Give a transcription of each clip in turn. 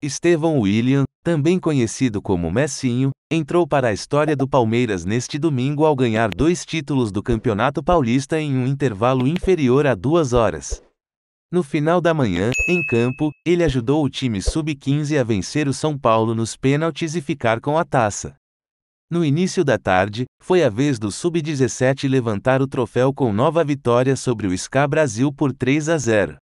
Estevão William, também conhecido como Messinho, entrou para a história do Palmeiras neste domingo ao ganhar dois títulos do Campeonato Paulista em um intervalo inferior a duas horas. No final da manhã, em campo, ele ajudou o time sub-15 a vencer o São Paulo nos pênaltis e ficar com a taça. No início da tarde, foi a vez do sub-17 levantar o troféu com nova vitória sobre o SCA Brasil por 3 a 0.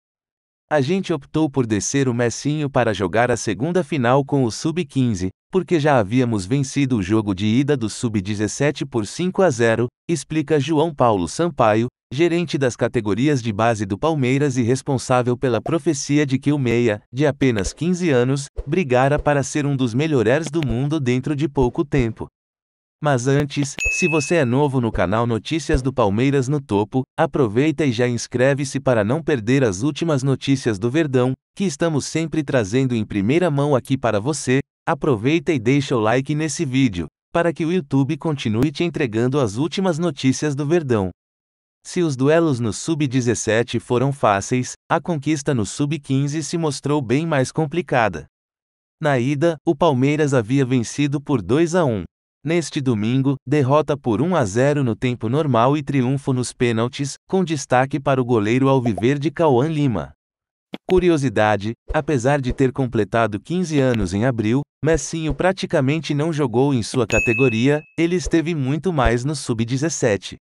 A gente optou por descer o Messinho para jogar a segunda final com o Sub-15, porque já havíamos vencido o jogo de ida do Sub-17 por 5 a 0, explica João Paulo Sampaio, gerente das categorias de base do Palmeiras e responsável pela profecia de que o Meia, de apenas 15 anos, brigara para ser um dos melhores do mundo dentro de pouco tempo. Mas antes, se você é novo no canal Notícias do Palmeiras no Topo, aproveita e já inscreve-se para não perder as últimas notícias do Verdão, que estamos sempre trazendo em primeira mão aqui para você. Aproveita e deixa o like nesse vídeo, para que o YouTube continue te entregando as últimas notícias do Verdão. Se os duelos no Sub-17 foram fáceis, a conquista no Sub-15 se mostrou bem mais complicada. Na ida, o Palmeiras havia vencido por 2 a 1 Neste domingo, derrota por 1 a 0 no tempo normal e triunfo nos pênaltis, com destaque para o goleiro alviverde Cauã Lima. Curiosidade: apesar de ter completado 15 anos em abril, Messinho praticamente não jogou em sua categoria, ele esteve muito mais no sub-17.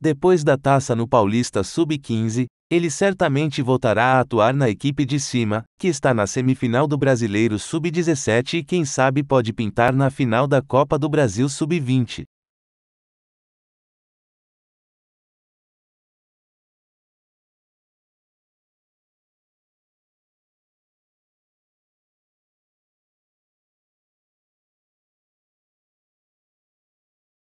Depois da taça no Paulista Sub-15, ele certamente voltará a atuar na equipe de cima, que está na semifinal do Brasileiro Sub-17 e quem sabe pode pintar na final da Copa do Brasil Sub-20.